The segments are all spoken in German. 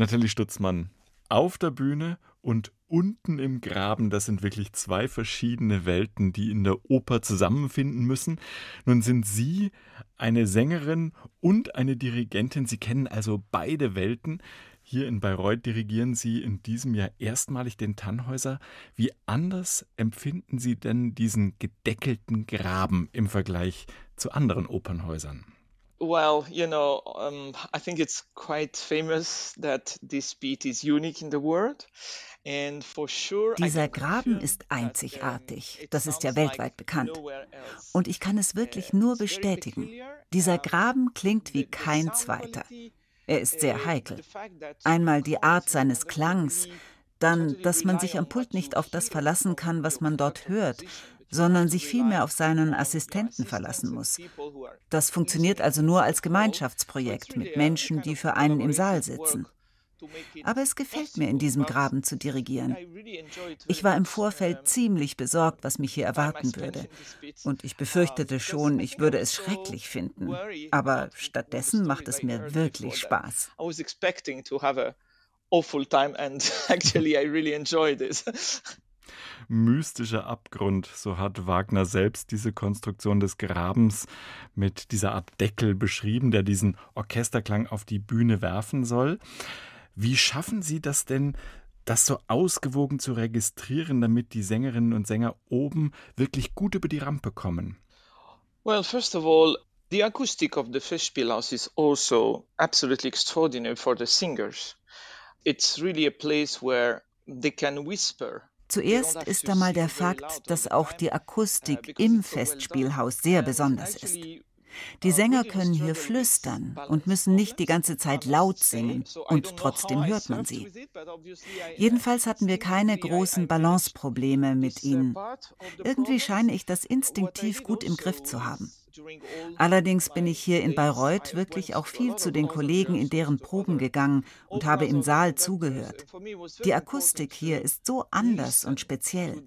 Nathalie Stutzmann, auf der Bühne und unten im Graben, das sind wirklich zwei verschiedene Welten, die in der Oper zusammenfinden müssen. Nun sind Sie eine Sängerin und eine Dirigentin. Sie kennen also beide Welten. Hier in Bayreuth dirigieren Sie in diesem Jahr erstmalig den Tannhäuser. Wie anders empfinden Sie denn diesen gedeckelten Graben im Vergleich zu anderen Opernhäusern? Well, you know, um, I think it's quite famous that this beat is unique in the world. Dieser Graben ist einzigartig. Das ist ja weltweit bekannt. Und ich kann es wirklich uh, nur bestätigen. Dieser Graben klingt wie kein zweiter. Er ist sehr uh, heikel. Einmal die Art seines Klangs, dann, dass man sich am Pult nicht auf das verlassen kann, was man dort hört, sondern sich vielmehr auf seinen Assistenten verlassen muss. Das funktioniert also nur als Gemeinschaftsprojekt mit Menschen, die für einen im Saal sitzen. Aber es gefällt mir, in diesem Graben zu dirigieren. Ich war im Vorfeld ziemlich besorgt, was mich hier erwarten würde. Und ich befürchtete schon, ich würde es schrecklich finden. Aber stattdessen macht es mir wirklich Spaß. Awful time and actually I really enjoy this mystischer Abgrund, so hat Wagner selbst diese Konstruktion des Grabens mit dieser Art Deckel beschrieben, der diesen Orchesterklang auf die Bühne werfen soll. Wie schaffen Sie das denn, das so ausgewogen zu registrieren, damit die Sängerinnen und Sänger oben wirklich gut über die Rampe kommen? Well, first of all, the acoustic of the Festspielhaus is also absolutely extraordinary for the singers. It's really a place where they can whisper Zuerst ist da mal der Fakt, dass auch die Akustik im Festspielhaus sehr besonders ist. Die Sänger können hier flüstern und müssen nicht die ganze Zeit laut singen, und trotzdem hört man sie. Jedenfalls hatten wir keine großen Balanceprobleme mit ihnen. Irgendwie scheine ich das instinktiv gut im Griff zu haben. Allerdings bin ich hier in Bayreuth wirklich auch viel zu den Kollegen in deren uh, Proben gegangen und habe im Saal uh, zugehört. Die Akustik hier ist so anders und speziell.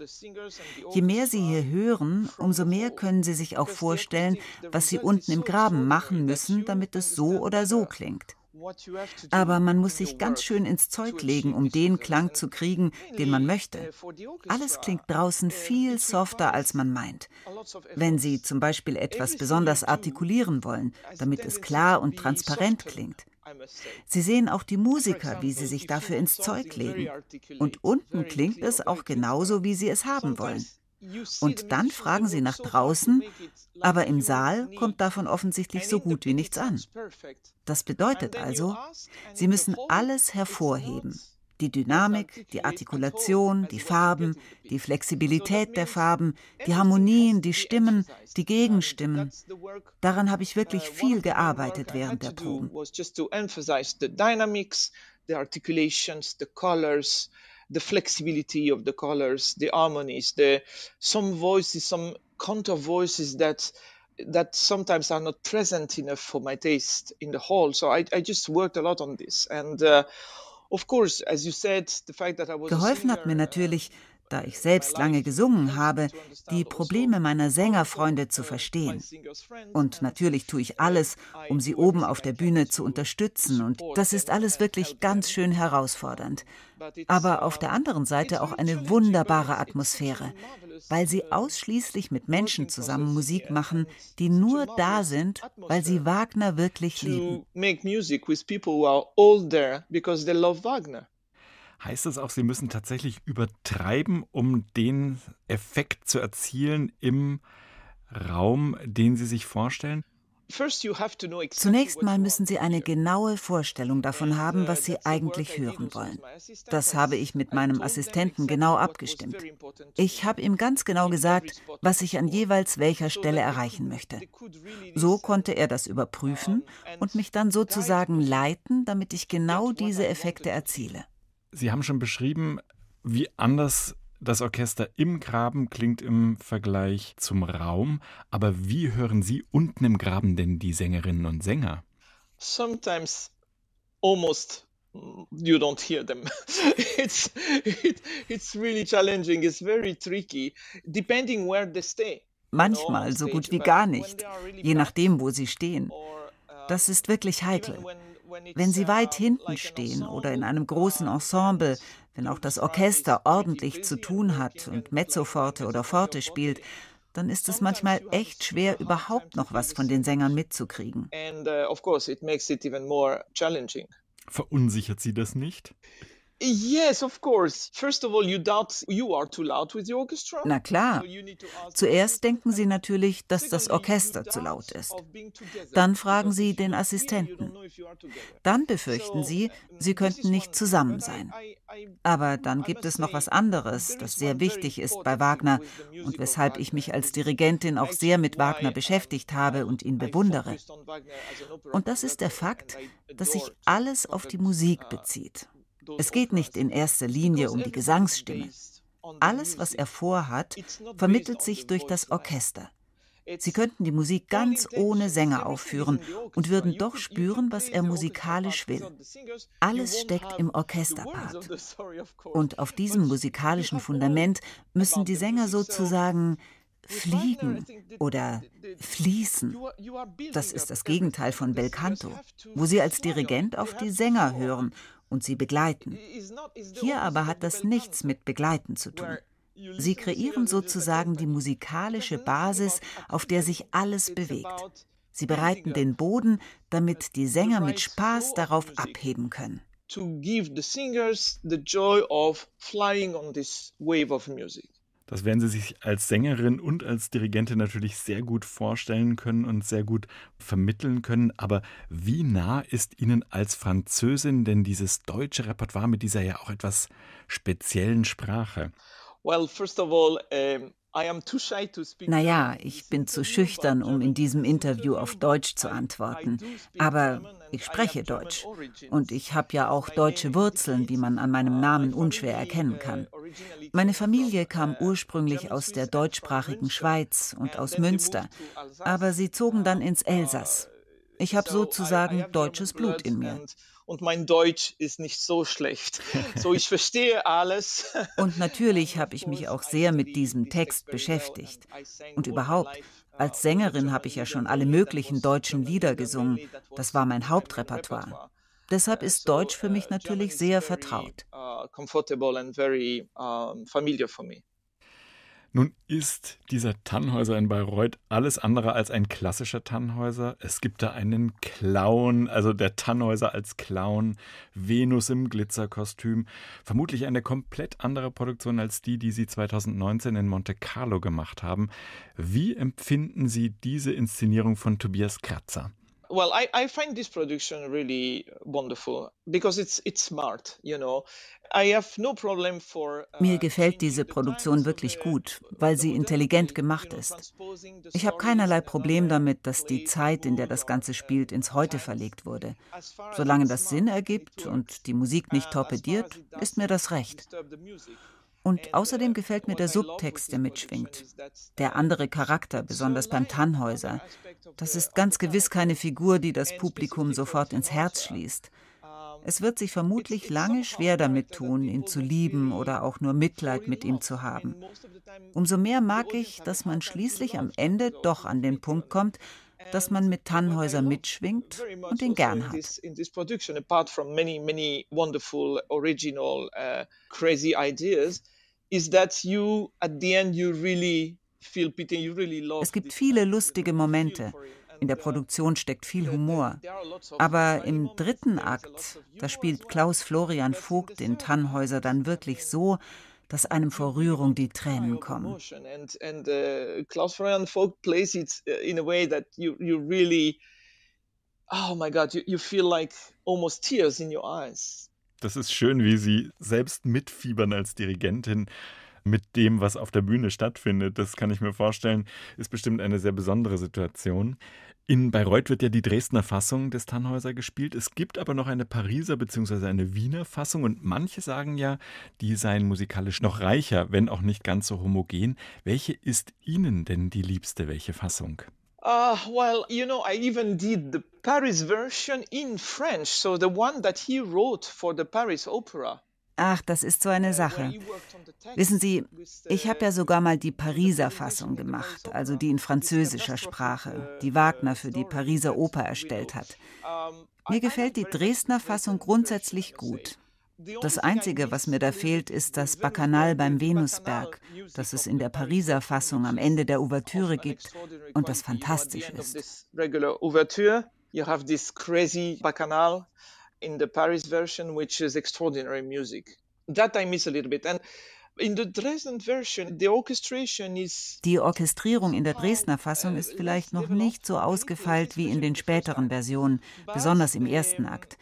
Je mehr Sie hier hören, umso mehr können Sie sich auch vorstellen, was Sie unten im Graben machen müssen, damit es so oder so klingt. Aber man muss sich ganz schön ins Zeug legen, um den Klang zu kriegen, den man möchte. Uh, Alles klingt draußen uh, viel softer, als man meint. Wenn Sie zum Beispiel etwas besonders artikulieren wollen, damit es klar und transparent klingt. Sie sehen auch die Musiker, wie sie sich dafür ins Zeug legen. Und unten klingt es auch genauso, wie sie es haben wollen. Und dann fragen sie nach draußen, aber im Saal kommt davon offensichtlich so gut wie nichts an. Das bedeutet also, sie müssen alles hervorheben. Die Dynamik, die Artikulation, die Farben, die Flexibilität der Farben, die Harmonien, die Stimmen, die Gegenstimmen. Daran habe ich wirklich uh, viel gearbeitet während der Proben. the flexibility of the colors, the harmonies, the some voices, some counter voices that that sometimes are not present enough for my taste in the whole. So I, I just worked a lot on this and. Uh, Geholfen hat mir natürlich, uh, da ich selbst lange gesungen habe, die Probleme meiner Sängerfreunde zu verstehen. Und natürlich tue ich alles, um sie oben auf der Bühne zu unterstützen. Und das ist alles wirklich ganz schön herausfordernd. Aber auf der anderen Seite auch eine wunderbare Atmosphäre, weil sie ausschließlich mit Menschen zusammen Musik machen, die nur da sind, weil sie Wagner wirklich lieben. Heißt das auch, Sie müssen tatsächlich übertreiben, um den Effekt zu erzielen im Raum, den Sie sich vorstellen? Zunächst mal müssen Sie eine genaue Vorstellung davon haben, uh, was Sie eigentlich hören wollen. Das habe ich mit meinem Assistenten genau abgestimmt. Ich habe ihm ganz genau gesagt, was ich an jeweils welcher Stelle erreichen möchte. So konnte er das überprüfen und mich dann sozusagen leiten, damit ich genau diese Effekte erziele. Sie haben schon beschrieben, wie anders das Orchester im Graben klingt im Vergleich zum Raum. Aber wie hören Sie unten im Graben denn die Sängerinnen und Sänger? Sometimes almost you don't hear them. it's it, it's really challenging. It's very tricky, depending where they stay. Manchmal so gut wie gar nicht, je nachdem, wo sie stehen. Uh, das ist wirklich heikel. Wenn sie weit hinten stehen oder in einem großen Ensemble, wenn auch das uh, Orchester ordentlich zu tun hat und Mezzoforte oder Forte spielt, dann ist es manchmal echt schwer, überhaupt noch was von den Sängern mitzukriegen. Uh, Verunsichert sie das nicht? Yes, of course. First of all, you doubt you are too loud with the orchestra. Na klar. Zuerst denken Sie natürlich, dass das Orchester zu laut ist. Dann fragen Sie den Assistenten. Dann befürchten Sie, Sie könnten nicht zusammen sein. Aber dann gibt es noch was anderes, das sehr wichtig ist bei Wagner und weshalb ich mich als Dirigentin auch sehr mit Wagner beschäftigt habe und ihn bewundere. Und das ist der Fakt, dass sich alles auf die Musik uh, bezieht. Es geht nicht in erster Linie um die Gesangsstimme. Alles, was er vorhat, vermittelt sich durch das Orchester. Sie könnten die Musik ganz ohne Sänger aufführen und würden doch spüren, was er musikalisch will. Alles steckt im Orchesterpart. Und auf diesem musikalischen Fundament müssen die Sänger sozusagen fliegen oder fließen. Das ist das Gegenteil von Bel Canto, wo sie als Dirigent auf die Sänger hören und sie begleiten. Hier aber hat das nichts mit begleiten zu tun. Sie kreieren sozusagen die musikalische Basis, auf der sich alles bewegt. Sie bereiten den Boden, damit die Sänger mit Spaß darauf abheben können. To give the singers the joy of flying on this wave of music. Das werden Sie sich als Sängerin und als Dirigentin natürlich sehr gut vorstellen können und sehr gut vermitteln können. Aber wie nah ist Ihnen als Französin denn dieses deutsche Repertoire mit dieser ja auch etwas speziellen Sprache? Well, first of all, um naja, ich bin zu schüchtern, um in diesem Interview auf Deutsch zu antworten. Aber ich spreche Deutsch. Und ich habe ja auch deutsche Wurzeln, wie man an meinem Namen unschwer erkennen kann. Meine Familie kam ursprünglich aus der deutschsprachigen Schweiz und aus Münster. Aber sie zogen dann ins Elsass. Ich habe sozusagen deutsches Blut in mir und mein Deutsch ist nicht so schlecht. So, ich verstehe alles. und natürlich habe ich mich auch sehr mit diesem Text beschäftigt. Und überhaupt, als Sängerin habe ich ja schon alle möglichen deutschen Lieder gesungen. Das war mein Hauptrepertoire. Deshalb ist Deutsch für mich natürlich sehr vertraut. Uh, comfortable and very familiar for me. Nun ist dieser Tannhäuser in Bayreuth alles andere als ein klassischer Tannhäuser. Es gibt da einen Clown, also der Tannhäuser als Clown, Venus im Glitzerkostüm. Vermutlich eine komplett andere Produktion als die, die Sie 2019 in Monte Carlo gemacht haben. Wie empfinden Sie diese Inszenierung von Tobias Kratzer? well, I, I find this production really wonderful because it's it's smart, you know. Uh, mir gefällt diese Produktion wirklich gut, weil sie intelligent gemacht ist. Ich habe keinerlei Problem damit, dass die Zeit, in der das Ganze uh, spielt, ins Heute verlegt wurde. Solange das Sinn ergibt und die Musik nicht uh, torpediert, ist mir das recht. Und außerdem gefällt mir der Subtext, der mitschwingt. Der andere Charakter, besonders beim Tannhäuser. Das ist ganz gewiss keine Figur, die das Publikum sofort ins Herz schließt. Es wird sich vermutlich lange schwer damit tun, ihn zu lieben oder auch nur Mitleid mit ihm zu haben. Umso mehr mag ich, dass man schließlich am Ende doch an den Punkt kommt, dass man mit Tannhäuser mitschwingt und ihn also gern hat. Es gibt viele lustige Momente. In der uh, Produktion steckt viel Humor. Aber im dritten Akt, da spielt Klaus Florian Vogt den Tannhäuser dann wirklich so, dass einem vor Rührung die Tränen kommen. Uh, das ist schön, wie sie selbst mitfiebern als Dirigentin mit dem, was auf der Bühne stattfindet. Das kann ich mir vorstellen, ist bestimmt eine sehr besondere Situation. In Bayreuth wird ja die Dresdner Fassung des Tannhäuser gespielt. Es gibt aber noch eine Pariser bzw. eine Wiener Fassung und manche sagen ja, die seien musikalisch noch reicher, wenn auch nicht ganz so homogen. Welche ist Ihnen denn die liebste? Welche Fassung? Uh, well, you know, I even did the Paris version in French, so the one that he wrote for the Paris Opera. Ach, das ist so eine äh, Sache. Wissen Sie, ich habe ja sogar mal die Pariser Fassung gemacht, also die in französischer Sprache, uh, die Wagner für die Pariser Oper erstellt hat. Mir gefällt die Dresdner Fassung grundsätzlich gut. Das Einzige, was mir da fehlt, ist das Bacchanal beim Venusberg, das es in der Pariser Fassung am Ende der Ouvertüre gibt und das fantastisch ist in the Paris version, which is extraordinary music. That I miss a little bit. And in the Dresden version, the orchestration is Die Orchestrierung in der Dresdner Fassung ist vielleicht noch nicht so ausgefeilt wie in den späteren Versionen, besonders im ersten Akt.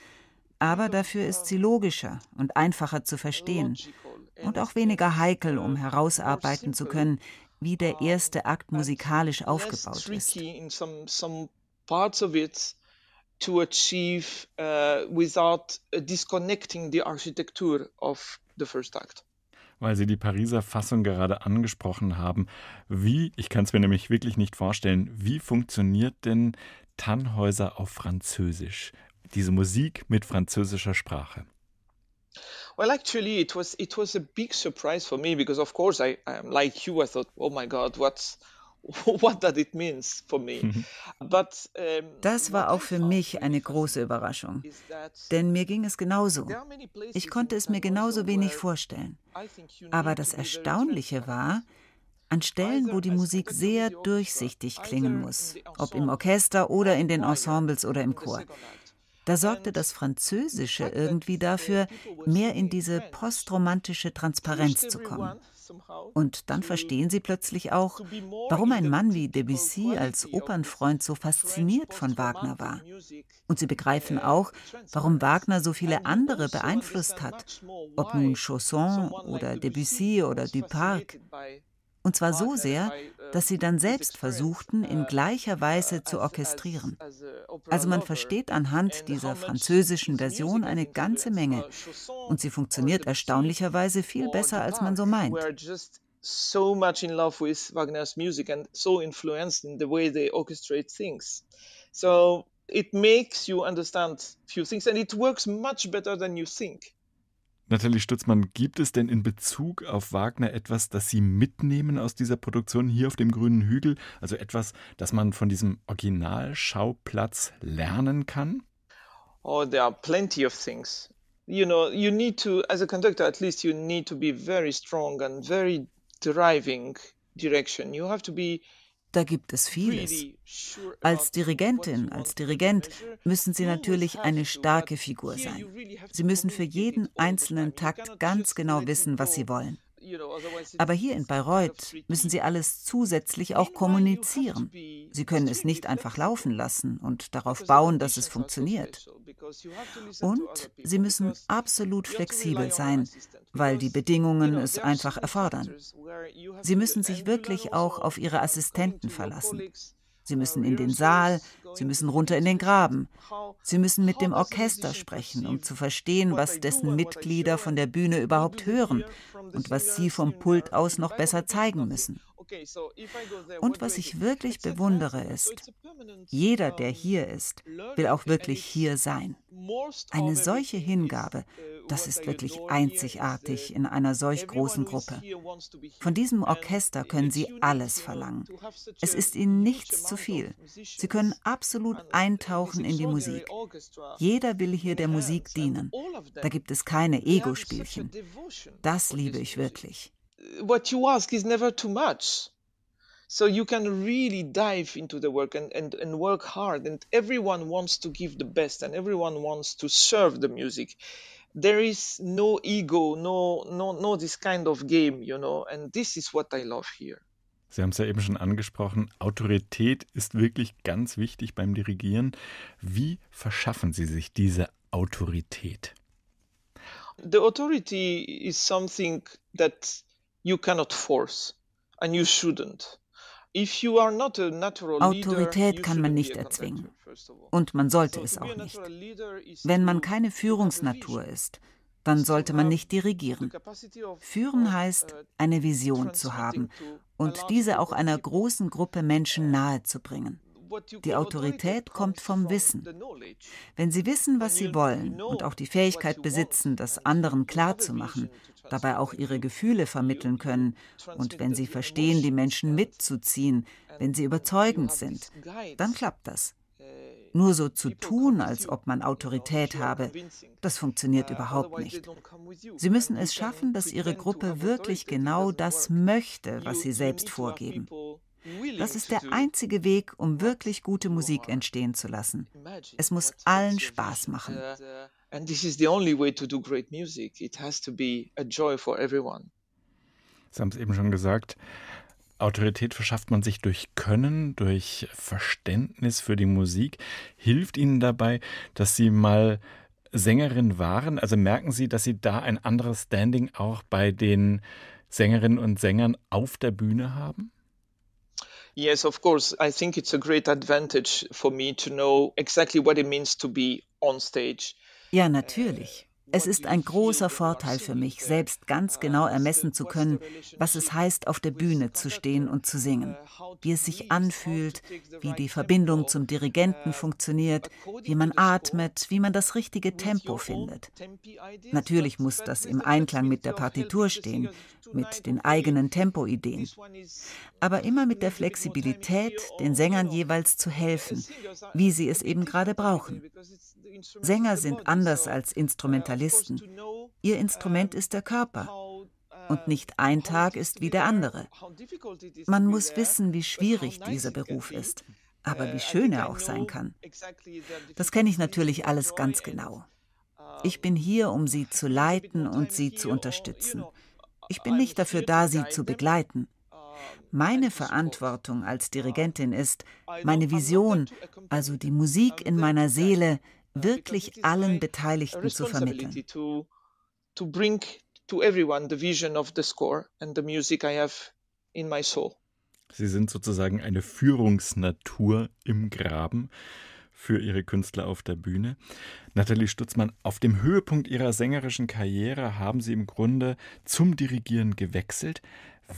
Aber dafür ist sie logischer und einfacher zu verstehen und auch weniger heikel, um herausarbeiten zu können, wie der erste Akt musikalisch aufgebaut ist to achieve uh, without uh, disconnecting the architecture of the first act weil Sie die Pariser Fassung gerade angesprochen haben. Wie, ich kann es mir nämlich wirklich nicht vorstellen, wie funktioniert denn Tannhäuser auf Französisch? Diese Musik mit französischer Sprache. Well, actually, it was it was a big surprise for me because, of course, I, I like you. I thought, oh my God, what's what that it means for me. Mhm. But, um, das war auch für mich eine große Überraschung, denn mir ging es genauso. Ich konnte es mir genauso wenig vorstellen. Aber das Erstaunliche war, an Stellen, wo die Musik sehr durchsichtig klingen muss, ob im Orchester oder in den Ensembles oder im Chor. Da sorgte das Französische irgendwie dafür, mehr in diese postromantische Transparenz zu kommen. Und dann verstehen sie plötzlich auch, warum ein Mann wie Debussy als Opernfreund so fasziniert von Wagner war. Und sie begreifen auch, warum Wagner so viele andere beeinflusst hat, ob nun Chausson oder Debussy oder Duparc. Und zwar so sehr, dass sie dann selbst versuchten, in gleicher Weise zu orchestrieren. Also man versteht anhand dieser französischen Version eine ganze Menge. Und sie funktioniert erstaunlicherweise viel besser, als man so meint. so much in love with Wagner's music and so influenced in the way they orchestrate things. So it makes you understand few things and it works much better than you think. Natalie Stutzmann, gibt es denn in Bezug auf Wagner etwas, das Sie mitnehmen aus dieser Produktion hier auf dem grünen Hügel? Also etwas, das man von diesem Originalschauplatz lernen kann? Oh, there are plenty of things. You know, you need to, as a conductor at least, you need to be very strong and very driving direction. You have to be da gibt es vieles. Als Dirigentin, als Dirigent müssen Sie natürlich eine starke Figur sein. Sie müssen für jeden einzelnen Takt ganz genau wissen, was Sie wollen. Aber hier in Bayreuth müssen sie alles zusätzlich auch kommunizieren. Sie können es nicht einfach laufen lassen und darauf bauen, dass es funktioniert. Und sie müssen absolut flexibel sein, weil die Bedingungen es einfach erfordern. Sie müssen sich wirklich auch auf ihre Assistenten verlassen. Sie müssen in den Saal, Sie müssen runter in den Graben. Sie müssen mit dem Orchester sprechen, um zu verstehen, was dessen Mitglieder von der Bühne überhaupt hören und was sie vom Pult aus noch besser zeigen müssen. Und was ich wirklich bewundere ist, jeder, der hier ist, will auch wirklich hier sein. Eine solche Hingabe, uh, das ist wirklich einzigartig in einer solch großen Gruppe. Von diesem Orchester können Sie alles verlangen. Es ist Ihnen nichts zu viel. Sie können absolut uh, eintauchen in die Musik. Jeder will hier der Musik dienen. Da gibt es keine Ego-Spielchen. Das liebe ich wirklich. What you ask is never too much so you can really dive into the work and, and, and work hard and everyone wants to give the best and everyone wants to serve the music there is no ego no no no this kind of game you know and this is what i love here Sie haben es ja eben schon angesprochen, Autorität ist wirklich ganz wichtig beim Dirigieren. Wie verschaffen Sie sich diese Autorität? The authority is something that you cannot force and you shouldn't. Autorität kann man nicht erzwingen. Und man sollte es auch nicht. Wenn man keine Führungsnatur ist, dann sollte man uh, nicht dirigieren. Führen uh, heißt, uh, eine Vision zu haben und diese auch einer großen Gruppe Menschen nahezubringen. Die Autorität kommt vom Wissen. Wenn Sie wissen, was Sie wollen und auch die Fähigkeit besitzen, das anderen klarzumachen, dabei auch ihre Gefühle vermitteln können und wenn Sie verstehen, die Menschen mitzuziehen, wenn sie überzeugend sind, dann klappt das. Eh, Nur so zu tun, als ob man Autorität habe, das funktioniert eh, überhaupt nicht. Sie müssen es schaffen, dass Ihre Gruppe wirklich genau das möchte, was Sie selbst vorgeben. Das ist der einzige Weg, um wirklich gute Musik entstehen zu lassen. Es muss allen Spaß machen. Uh, Sie haben es eben schon gesagt, Autorität verschafft man sich durch Können, durch Verständnis für die Musik. Hilft Ihnen dabei, dass Sie mal Sängerin waren? Also merken Sie, dass Sie da ein anderes Standing auch bei den Sängerinnen und Sängern auf der Bühne haben? Yes, of course. I think it's a great advantage for me to know exactly what it means to be on stage. Ja, natürlich. Es ist ein großer Vorteil für mich, selbst ganz genau ermessen zu können, was es heißt, auf der Bühne zu stehen und zu singen, wie es sich anfühlt, wie die Verbindung zum Dirigenten funktioniert, wie man atmet, wie man das richtige Tempo findet. Natürlich muss das im Einklang mit der Partitur stehen, mit den eigenen Tempoideen, aber immer mit der Flexibilität, den Sängern jeweils zu helfen, wie sie es eben gerade brauchen. Sänger sind anders als Instrumentalisten. Ihr Instrument ist der Körper. Und nicht ein Tag ist wie der andere. Man muss wissen, wie schwierig dieser Beruf ist, aber wie schön er auch sein kann. Das kenne ich natürlich alles ganz genau. Ich bin hier, um sie zu leiten und sie zu unterstützen. Ich bin nicht dafür da, sie zu begleiten. Meine Verantwortung als Dirigentin ist, meine Vision, also die Musik in meiner Seele, wirklich allen Beteiligten zu vermitteln. Sie sind sozusagen eine Führungsnatur im Graben für ihre Künstler auf der Bühne. Nathalie Stutzmann, auf dem Höhepunkt ihrer sängerischen Karriere haben Sie im Grunde zum Dirigieren gewechselt.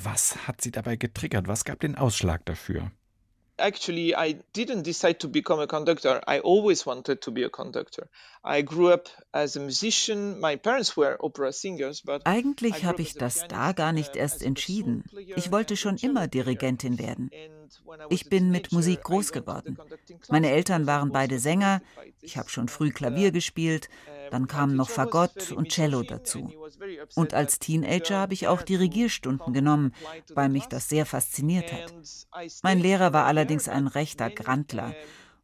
Was hat Sie dabei getriggert? Was gab den Ausschlag dafür? actually I didn't decide to become a conductor. I always wanted to be a conductor. I grew up as a musician. My parents were opera singers, but Eigentlich habe ich das da gar nicht uh, erst entschieden. Ich wollte schon immer Dirigentin werden. Ich bin mit Musik groß geworden. Meine Eltern waren beide Sänger. Ich habe schon früh Klavier uh, gespielt dann kamen noch Fagott und Cello dazu. Und als Teenager habe ich auch Dirigierstunden genommen, weil mich das sehr fasziniert hat. Mein Lehrer war allerdings ein rechter Grandler.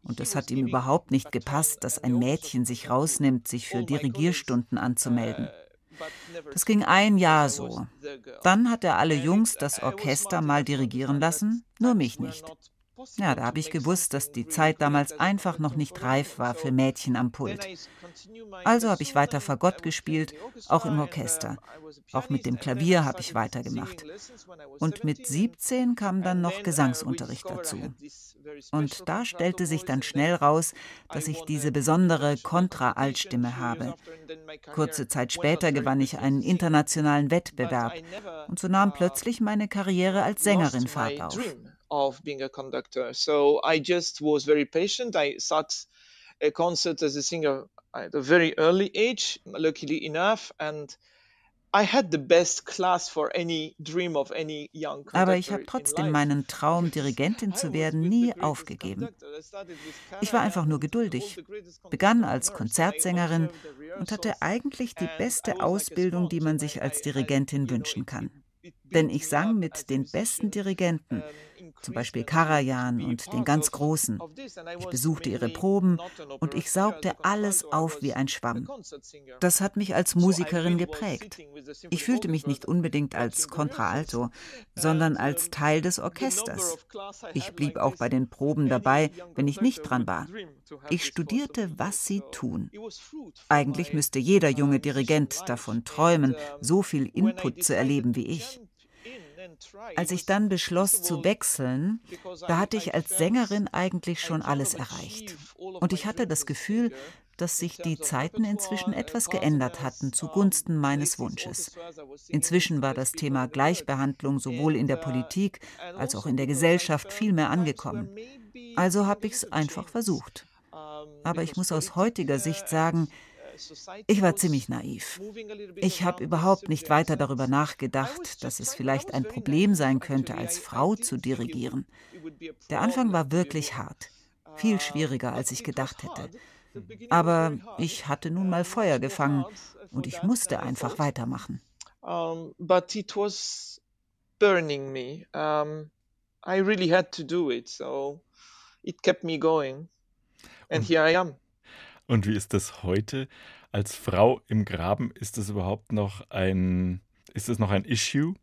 Und es hat ihm überhaupt nicht gepasst, dass ein Mädchen sich rausnimmt, sich für Dirigierstunden anzumelden. Das ging ein Jahr so. Dann hat er alle Jungs das Orchester mal dirigieren lassen, nur mich nicht. Ja, da habe ich gewusst, dass die Zeit damals einfach noch nicht reif war für Mädchen am Pult. Also habe ich weiter Fagott gespielt, auch im Orchester. Auch mit dem Klavier habe ich weitergemacht. Und mit 17 kam dann noch Gesangsunterricht dazu. Und da stellte sich dann schnell raus, dass ich diese besondere Kontra-Altstimme habe. Kurze Zeit später gewann ich einen internationalen Wettbewerb und so nahm plötzlich meine Karriere als Sängerin Fahrt auf of being a conductor. So I just was very patient. I sat a concert as a singer at a very early age, luckily enough, and Aber ich habe trotzdem meinen Traum, Dirigentin zu werden, nie aufgegeben. Ich war einfach nur geduldig, begann als Konzertsängerin und hatte eigentlich die beste Ausbildung, die man sich als Dirigentin wünschen kann. Denn ich sang mit den besten Dirigenten, zum Beispiel Karajan und den ganz Großen. Ich besuchte ihre Proben und ich saugte alles auf wie ein Schwamm. Das hat mich als Musikerin geprägt. Ich fühlte mich nicht unbedingt als Contraalto, sondern als Teil des Orchesters. Ich blieb auch bei den Proben dabei, wenn ich nicht dran war. Ich studierte, was sie tun. Eigentlich müsste jeder junge Dirigent davon träumen, so viel Input zu erleben wie ich. Als ich dann beschloss zu wechseln, da hatte ich als Sängerin eigentlich schon alles erreicht. Und ich hatte das Gefühl, dass sich die Zeiten inzwischen etwas geändert hatten zugunsten meines Wunsches. Inzwischen war das Thema Gleichbehandlung sowohl in der Politik als auch in der Gesellschaft viel mehr angekommen. Also habe ich es einfach versucht. Aber ich muss aus heutiger Sicht sagen, ich war ziemlich naiv. Ich habe überhaupt nicht weiter darüber nachgedacht, dass es vielleicht ein Problem sein könnte, als Frau zu dirigieren. Der Anfang war wirklich hart, viel schwieriger, als ich gedacht hätte. Aber ich hatte nun mal Feuer gefangen und ich musste einfach weitermachen. but it was burning me. Um, I really had to do it, so it kept me going. And here I am. Und wie ist das heute? Als Frau im Graben, ist das überhaupt noch ein, ist das noch ein Issue?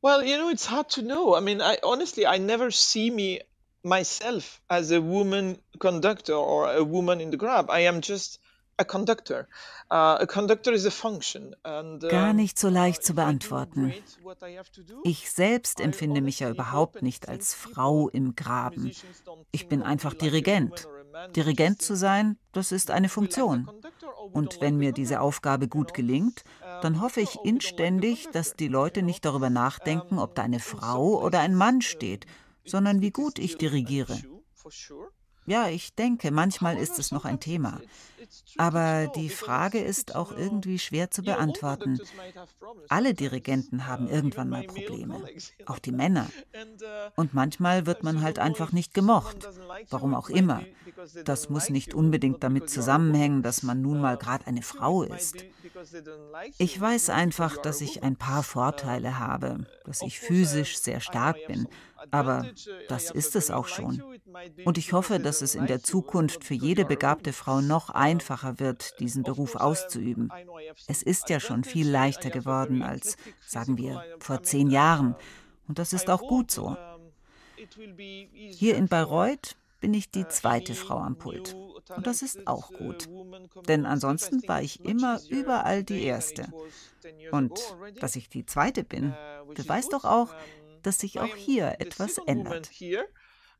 Well, you know, it's hard to know. I mean, I, honestly, I never see me myself as a woman conductor or a woman in the grab. I am just a conductor. Uh, a conductor is a function. And, uh, Gar nicht so leicht uh, zu beantworten. Ich selbst empfinde mich ja überhaupt nicht als Frau im Graben. Ich bin einfach Dirigent. Dirigent zu sein, das ist eine Funktion. Und wenn mir diese Aufgabe gut gelingt, dann hoffe ich inständig, dass die Leute nicht darüber nachdenken, ob da eine Frau oder ein Mann steht, sondern wie gut ich dirigiere. Ja, ich denke, manchmal ist es noch ein Thema. Aber die Frage ist auch irgendwie schwer zu beantworten. Alle Dirigenten haben uh, irgendwann mal Probleme, auch die Männer. Uh, Und manchmal wird man halt einfach nicht gemocht, warum auch immer. Das muss nicht unbedingt damit zusammenhängen, dass man nun mal uh, gerade eine Frau ist. Ich weiß einfach, dass ich ein paar Vorteile habe, dass ich physisch sehr stark bin, aber das ist es auch schon. Und ich hoffe, dass es in der Zukunft für jede begabte Frau noch einfacher einfacher wird, diesen Beruf auszuüben. Es ist ja schon viel leichter geworden als, sagen wir, vor zehn Jahren. Und das ist auch gut so. Hier in Bayreuth bin ich die zweite Frau am Pult. Und das ist auch gut. Denn ansonsten war ich immer überall die Erste. Und dass ich die Zweite bin, beweist doch auch, dass sich auch hier etwas ändert.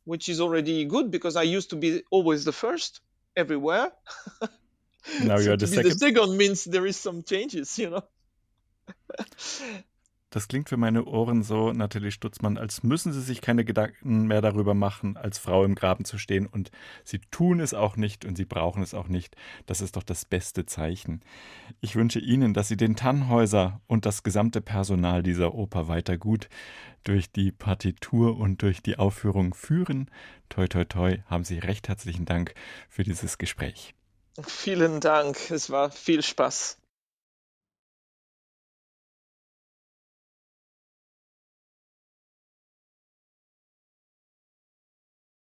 Which is already good because I used to be always the first. everywhere. Now so you're the second. The second means there is some changes, you know. Das klingt für meine Ohren so, Nathalie Stutzmann, als müssen Sie sich keine Gedanken mehr darüber machen, als Frau im Graben zu stehen. Und Sie tun es auch nicht und Sie brauchen es auch nicht. Das ist doch das beste Zeichen. Ich wünsche Ihnen, dass Sie den Tannhäuser und das gesamte Personal dieser Oper weiter gut durch die Partitur und durch die Aufführung führen. Toi, toi, toi, haben Sie recht herzlichen Dank für dieses Gespräch. Vielen Dank, es war viel Spaß.